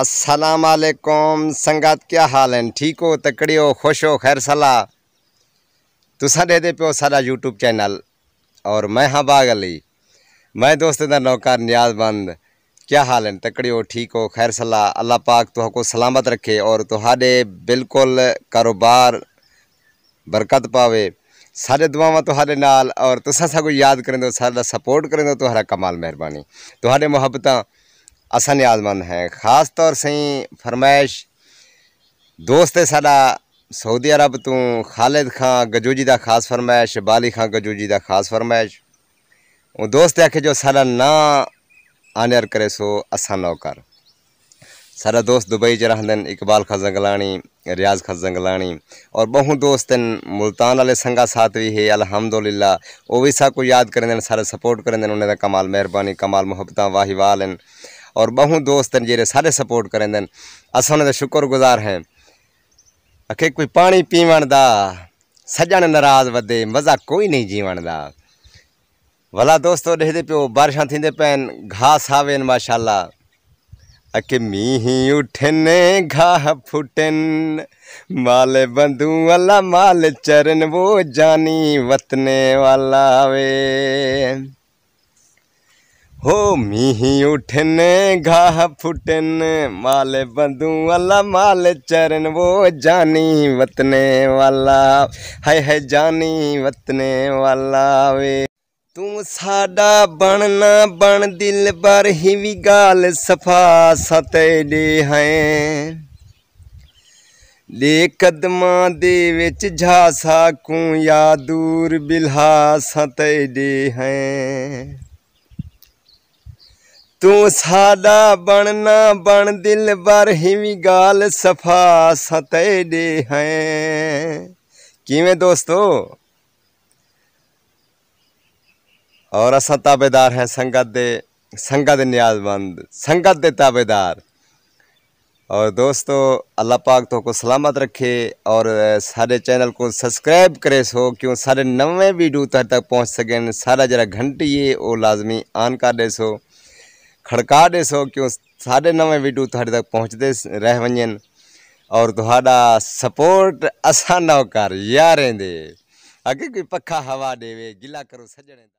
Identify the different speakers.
Speaker 1: असलकुम संगत क्या हाल है ठीक हो तकड़ी हो खुश हो खैर सला तुसा तो दे दे प्यो सारा यूट्यूब चैनल और मैं हाँ बाग अली मैं दोस्त का नौकर न्याजबंद क्या हाल है तकड़ी हो ठीक हो खैर सला अल्लाह पाक तो को सलामत रखे और तुहाडे बिल्कुल कारोबार बरकत पावे सारे दुआव तुहारे नाल और तुसा कुछ याद करें सारा सपोर्ट करें दो तुहारा कमाल मेहरबानी तुहारे मुहब्बत असा यादमंद हैं ख़ास तौर से फरमायश दोस्त साडा सऊदी अरब तो खालिद खां गजूजी का खास फरमायश बाली खां गजूजी का खास फरमाइश और दोस्त आखे जो सा ना आनियर करे सो असा नौकर सा सारा दोस्त दुबई च रहते इकबाल खां जंगलानी रियाज खां जंगलानी और बहु दोस्त मुल्तान आए संगा साथ भी है अलहमदुल्ला भी सब कुछ याद करें सारे सपोर्ट करें उन्हें कमाल मेहरबानी कमाल मुहब्बत वाहिवाल और बहु दोस्त आहिनि जहिड़े साॾे सपोर्ट करनि आहिनि असां हुन ते शुक्रगुज़ार हैं अखे कोई पानी पीवण दा सॼण नाराज़ वधे मज़ा कोई नहीं जीवण दा भला दोस्तो ॾिसंदे पियो बारिशां थींदे पिया घास आवेनि माशाला अके मींहुं उठनि घाह फुटनि माल बंधू वाला माल चरन वो जानी वतने वाला वे हो मीह उठने घाह फुटन माले बंदू वाला माल चरण वो जानी वतने वाला है है जानी वतने वाला वे तू साडा बनना बन दिल बर ही भी गाल सफा दे हैं ले कदमा दे विच झासा कू या दूर बिल्हा दे हैं तू ਸਾਡਾ ਬਣਨਾ बन दिल बर ਗਾਲ गाल सफा ਹੈ ਕਿਵੇਂ ਦੋਸਤੋ ਔਰ ਅਸਾਂ ਤਾਬੇਦਾਰ ਹੈ ਸੰਗਤ संगत दे न्याजमंद संगत दे ताबेदार और दोस्तों अल्लाह पाक तो को सलामत रखे और सारे चैनल को सब्सक्राइब करे सो क्यों सारे नवे वीडियो तक पहुंच सकें सारा जरा घंटी है वो लाजमी ऑन कर दे सो खड़का दे देसो क्यों साढ़े नवे वीडियो थोड़े तक पहुँचते रह वन और थोड़ा सपोर्ट असा ना कर यारें दे अगे कोई पखा हवा देवे गिला करो सजने